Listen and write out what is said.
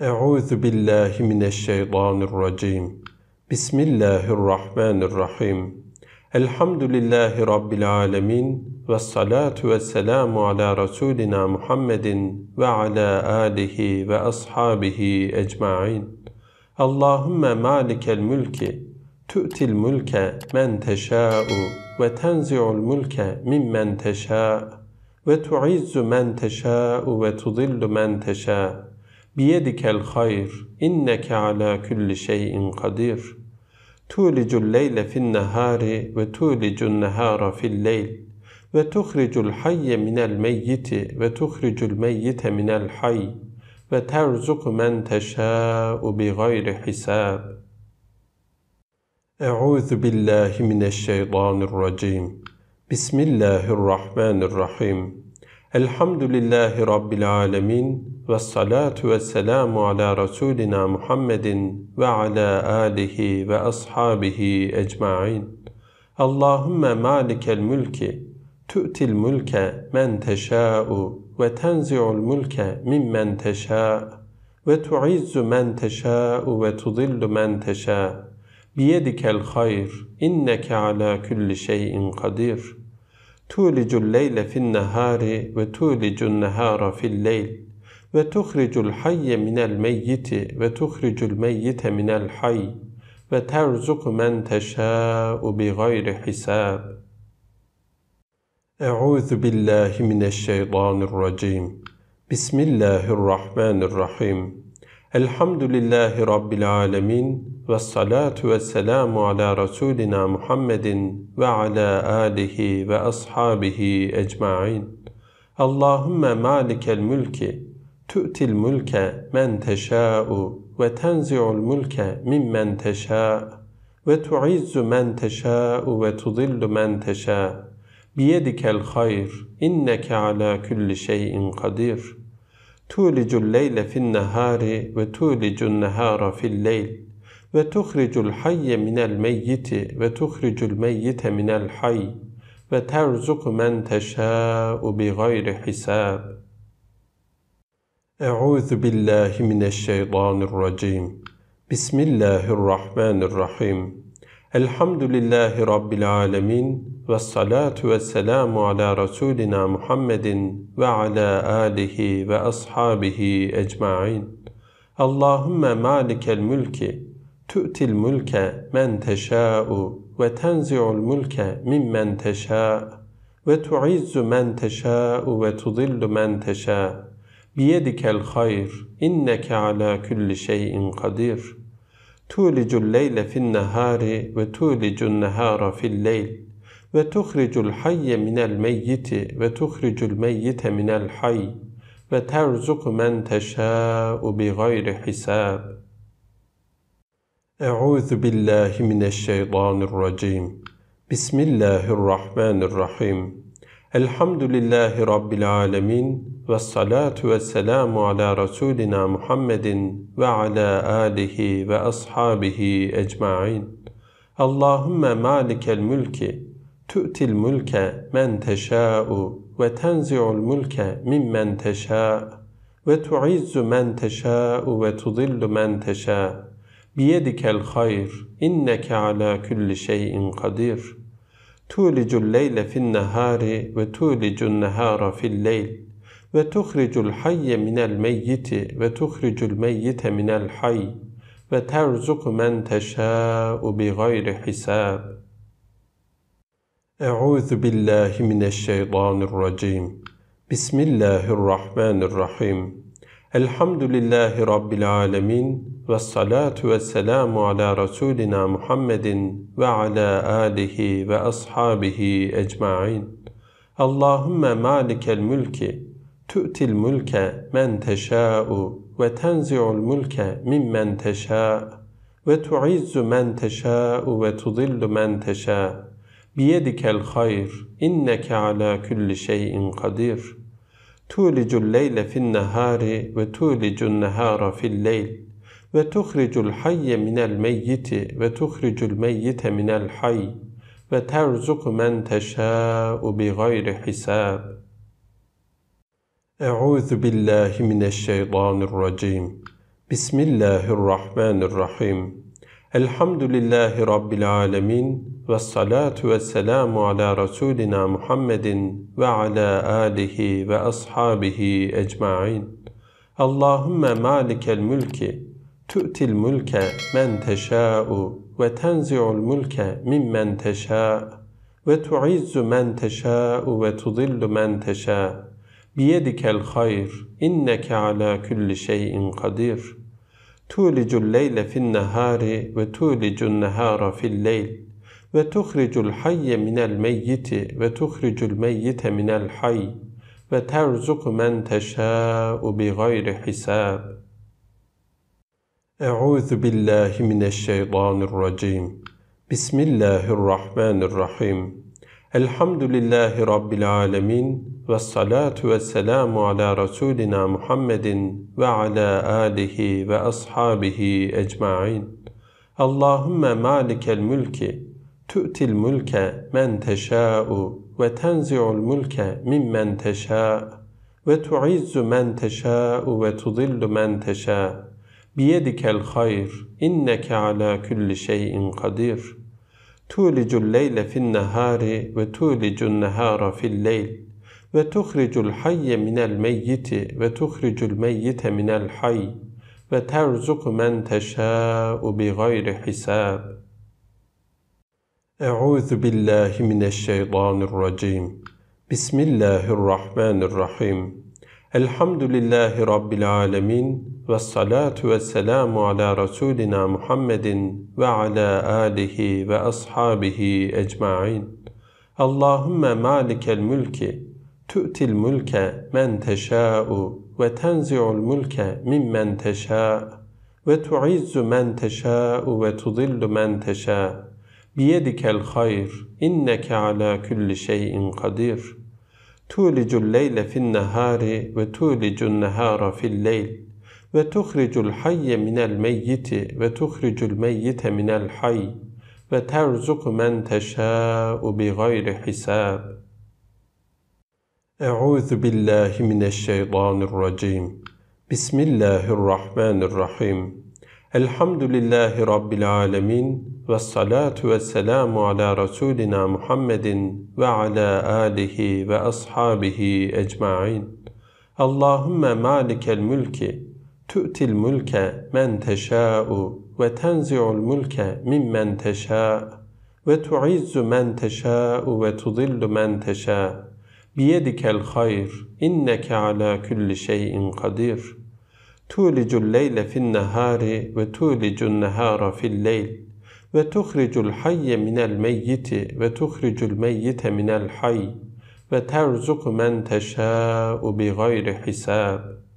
Euzu billahi mineşşeytanirracim. Bismillahirrahmanirrahim. Elhamdülillahi rabbil alamin ve salatu ve selamu ala rasulina Muhammedin ve ala alihi ve ashabihi ecmaîn. Allahümme malikel mülki tu'til mülke men teşâ'u ve tenzi'ul mülke mimmen teşâ'u ve tu'izzu men teşâ'u ve tudillu men teşâ'u biyedikel hayr inneke ala kulli şeyin kadir tulicul leyle fin nehari ve tulicun nehara fil leyl ve tuhricul hayye minel meyyiti ve tuhricul meyyite minel hayy ve terzuk men teşâ'u bi gayri hisab. Euzu billahi mineşşeytanirracim. Bismillahirrahmanirrahim. Elhamdülillahi Rabbil alemin ve salatu ve selamu ala Resulina Muhammedin ve ala alihi ve ashabihi ecma'in. Allahümme malikel mülki, tu'til mülke men teşâ'u ve tenzi'ul mülke mimmen teşâ'u ve tu'izzu men teşâ'u ve tudillu men teşâ'u. Biyedikel hayr, inneke ala kulli şeyin kadir.'' تولج الليل في النهار وتولج النهار في الليل وتخرج الحي من الميت وتخرج الميت من الحي وترزق من تشاء بغير حساب أعوذ بالله من الشيطان الرجيم بسم الله الرحمن الرحيم Elhamdülillahi Rabbil alemin ve salatu ve selamu ala Resulina Muhammedin ve ala alihi ve ashabihi ecmain. Allahümme malikel mülki, tu'til mülke men teşâ'u ve tenzi'ul mülke men teşâ'u ve tu'izzu men teşâ'u ve tudillu men teşâ'u. Biyedikel hayr, inneke ala külli şeyin kadir.'' تولج الليل في النهار وتولج النهار في الليل وتخرج الحي من الميت وتخرج الميت من الحي وترزق من تشاء بغير حساب أعوذ بالله من الشيطان الرجيم بسم الله الرحمن الرحيم الحمد لله رب العالمين ve salatu ve selamu ala Resulina Muhammedin ve ala alihi ve ashabihi ecma'in. Allahümme malikel mülki, tu'til mülke men teşâ'u ve tenzi'ul mülke mimmen teşâ'u ve tu'izzu men teşâ'u ve tudillu men teşâ'u biyedikel hayr inneke ala kulli şeyin kadir tulicul leyle fin nehari ve tulicun nehara fil leyl ve tuhricul hayye minel meyyiti ve tuhricul meyyite minel hayy ve terzuku men teşâ'u bi gayri hisab. Euzu billahi mineşşeytanirracim. Bismillahirrahmanirrahim. Elhamdülillahi rabbil alamin ve salatu ve selamu ala rasulina Muhammedin ve ala alihi ve ashabihi ecmaîn. Allahumme malikel mülki tu'til mulke men teşâ'u ve tenzi'ul mulke mimmen teşâ'u ve tu'izzu men teşâ'u ve tudillu men teşâ'u biyedikel hayr inneke ala kulli şeyin kadir tulicul leyle fin nehari ve tulicun nehara fil leyl ve tuhricul hayye minel meyyiti ve tuhricul meyyite minel hayy ve terzuku men teşâ'u bi gayri hisab.'' Euzu billahi mineşşeytanirracim. Bismillahirrahmanirrahim. Elhamdülillahi rabbil alamin ve salatu ve selamu ala rasulina Muhammedin ve ala alihi ve ashabihi ecmaîn. Allahümme malikel mülki tu'til mülke men teşâ'u ve tenzi'ul mülke mimmen teşâ' ve tu'izzu men teşâ'u ve tudillu men teşâ' biyedikel hayr inneke ala kulli şeyin kadir tulicul leyle fin nahari ve tulicun nahara fil leyl ve tuhricul hayye minel meyyiti ve tuhricul meyyite minel hayy ve terzuku men teşâ'u bi gayri hisab. Euzu billahi mineşşeytanirracim. Bismillahirrahmanirrahim. Elhamdülillahi rabbil alamin ve salatu ve selamu ala Resulina Muhammedin ve ala alihi ve ashabihi ecma'in. Allahümme malikel mülki, tu'til mülke men teşâ'u ve tenzi'ul mülke mimmen teşâ'u ve tu'izzu men teşâ'u ve tudillu men teşâ'u biyedikel hayr inneke ala kulli şeyin kadir tulicul leyle fin nehari ve tulicun nehara fil leyl ve tuhricul hayye minel meyyiti ve tuhricul meyyite minel hayy ve terzuku men teşâ'u bi gayri hisab. Euzu billahi mineşşeytanirracim. Bismillahirrahmanirrahim. Elhamdülillahi rabbil alamin ve salatu ve selamu ala rasulina Muhammedin ve ala alihi ve ashabihi ecmaîn. Allahumme malikel mülki tu'til mulke men teşâ'u ve tenzi'ul mulke mimmen teşâ'u ve tu'izzu men teşâ'u ve tudillu men teşâ'u biyedikel hayr inneke ala kulli şeyin kadir tulicul leyle fin nehari ve tulicun nehara fil leyl ve tuhricul hayye minel meyyiti ve tuhricul meyyite minel hayy ve terzuku men teşâ'u bi gayri hisab Euzu billahi mineşşeytanirracim. Bismillahirrahmanirrahim. Elhamdülillahi rabbil alamin ve salatu ve selamu ala rasulina Muhammedin ve ala alihi ve ashabihi ecmaîn. Allahumme malikel mülki tu'til mülke men teşâ'u ve tenzi'ul mülke mimmen teşâ' ve tu'izzu men teşâ'u ve tudillu men teşâ' biyedikel hayr inneke ala kulli şeyin kadir tulicul leyle fin nehari ve tulicun nehara fil leyl ve tuhricul hayye minel meyyiti ve tuhricul meyyite minel hayy ve terzuku men teşâ'u bi gayri hisab. Euzu billahi mineşşeytanirracim. Bismillahirrahmanirrahim. Elhamdülillahi rabbil alamin ve salatu ve selamu ala Resulina Muhammedin ve ala alihi ve ashabihi ecma'in. Allahümme malikel mülki, tu'til mülke men teşâ'u ve tenzi'ul mülke mimmen teşâ'u ve tu'izzu men teşâ'u ve tudillu men teşâ'u biyedikel hayr inneke ala kulli şeyin kadir tulicul leyle fin nehari ve tulicun nehara fil leyl وتخرج الحي من الميت وتخرج الميت من الحي وترزق من تشاء بغير حساب